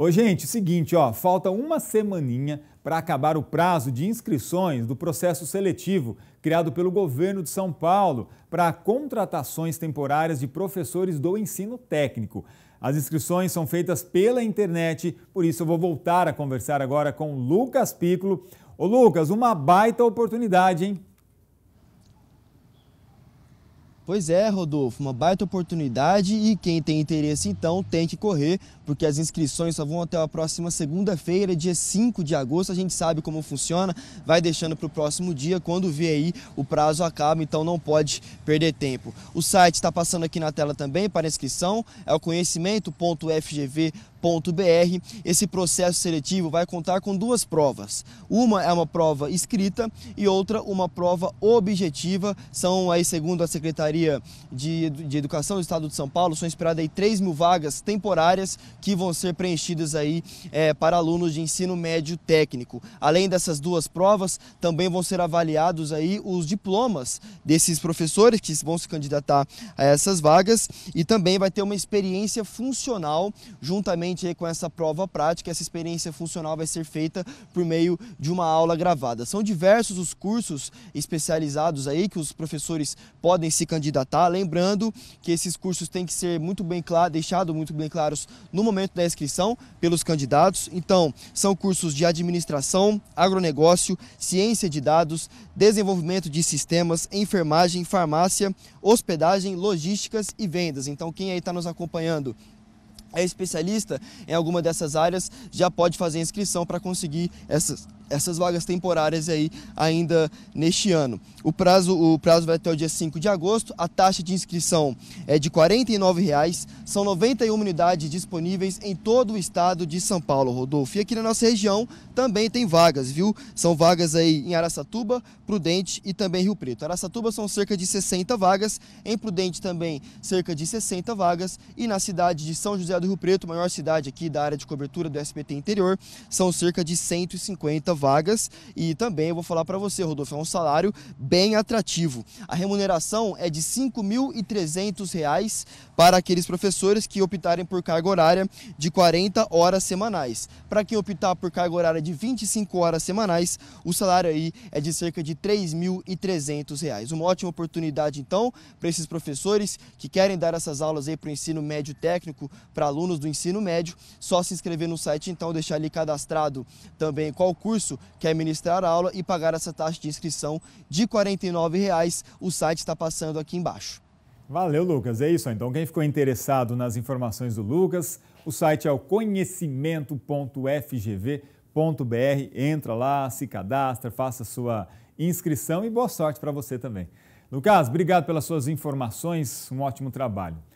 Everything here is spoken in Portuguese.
Ô, gente, seguinte, ó, falta uma semaninha para acabar o prazo de inscrições do processo seletivo criado pelo governo de São Paulo para contratações temporárias de professores do ensino técnico. As inscrições são feitas pela internet, por isso eu vou voltar a conversar agora com Lucas Piccolo. Ô Lucas, uma baita oportunidade, hein? Pois é, Rodolfo, uma baita oportunidade e quem tem interesse então tem que correr, porque as inscrições só vão até a próxima segunda-feira, dia 5 de agosto. A gente sabe como funciona, vai deixando para o próximo dia, quando vê aí o prazo acaba, então não pode perder tempo. O site está passando aqui na tela também para inscrição, é o conhecimento.fgv.br. Esse processo seletivo vai contar com duas provas. Uma é uma prova escrita e outra uma prova objetiva. São aí, segundo a Secretaria Secretaria de, de Educação do Estado de São Paulo, são esperadas aí 3 mil vagas temporárias que vão ser preenchidas aí é, para alunos de ensino médio técnico. Além dessas duas provas, também vão ser avaliados aí os diplomas desses professores que vão se candidatar a essas vagas e também vai ter uma experiência funcional juntamente com essa prova prática. Essa experiência funcional vai ser feita por meio de uma aula gravada. São diversos os cursos especializados aí que os professores podem se candidatar candidatar. Tá? Lembrando que esses cursos têm que ser muito bem claros, deixados muito bem claros no momento da inscrição pelos candidatos. Então, são cursos de administração, agronegócio, ciência de dados, desenvolvimento de sistemas, enfermagem, farmácia, hospedagem, logísticas e vendas. Então, quem aí está nos acompanhando é especialista em alguma dessas áreas, já pode fazer inscrição para conseguir essas essas vagas temporárias aí ainda neste ano. O prazo, o prazo vai até o dia 5 de agosto. A taxa de inscrição é de R$ 49,00. São 91 unidades disponíveis em todo o estado de São Paulo, Rodolfo. E aqui na nossa região também tem vagas, viu? São vagas aí em Araçatuba, Prudente e também Rio Preto. Araçatuba são cerca de 60 vagas, em Prudente também cerca de 60 vagas e na cidade de São José do Rio Preto, maior cidade aqui da área de cobertura do SBT Interior, são cerca de 150 vagas vagas e também eu vou falar para você, Rodolfo, é um salário bem atrativo. A remuneração é de R$ reais para aqueles professores que optarem por carga horária de 40 horas semanais. Para quem optar por carga horária de 25 horas semanais, o salário aí é de cerca de R$ 3.300. Uma ótima oportunidade então para esses professores que querem dar essas aulas aí para o ensino médio técnico para alunos do ensino médio, só se inscrever no site então, deixar ali cadastrado também qual curso curso, quer ministrar aula e pagar essa taxa de inscrição de R$ 49,00, o site está passando aqui embaixo. Valeu, Lucas. É isso. Então, quem ficou interessado nas informações do Lucas, o site é o conhecimento.fgv.br. Entra lá, se cadastra, faça sua inscrição e boa sorte para você também. Lucas, obrigado pelas suas informações. Um ótimo trabalho.